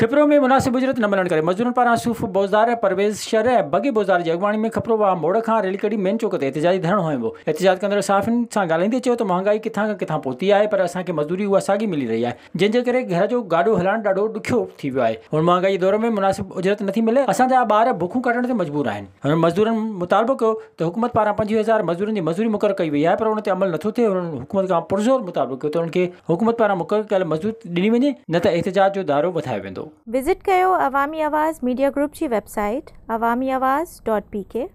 खपरों में मुनासिब उजरत न मिलने करे मजदूर पारा सूफ़ बोजार परवेज़ शहर ऐं बगी बोज़दार जी में खपरों वाह मोड़ खां रेलकड़ी मेन चौक से एतिजाजी धरणो हुयो एतिजाद कंदड़ साफ़िन सां ॻाल्हाईंदे चयो त महांगाई किथा खां किथां पहुती आहे पर असांखे मज़दूरी वह सागी मिली रही है जिनके करे घर जो गाड़ो हलान ढो दुख है वियो महंगाई के दौर में मुनासिब उजरत नी मिले असांजा बार बुखूं कटने से मजबूर आहिनि हुन मज़दूरनि मुतालबो कयो तो हुकूमत पारा पंजी हज़ार मजदूर की मज़दूरी मुकर कई वही है पर उन अमल नो थे हुननि हुकूमत का पुरज़ोर मुतालबो कयो त हुकूमत पारा मुकर कल मज़दूर दिनी वे न एतजाज एहतिजाज जो वो विज़िट कयो अवामी आवाज़ मीडिया ग्रुप जी website Awami Awaz dot P के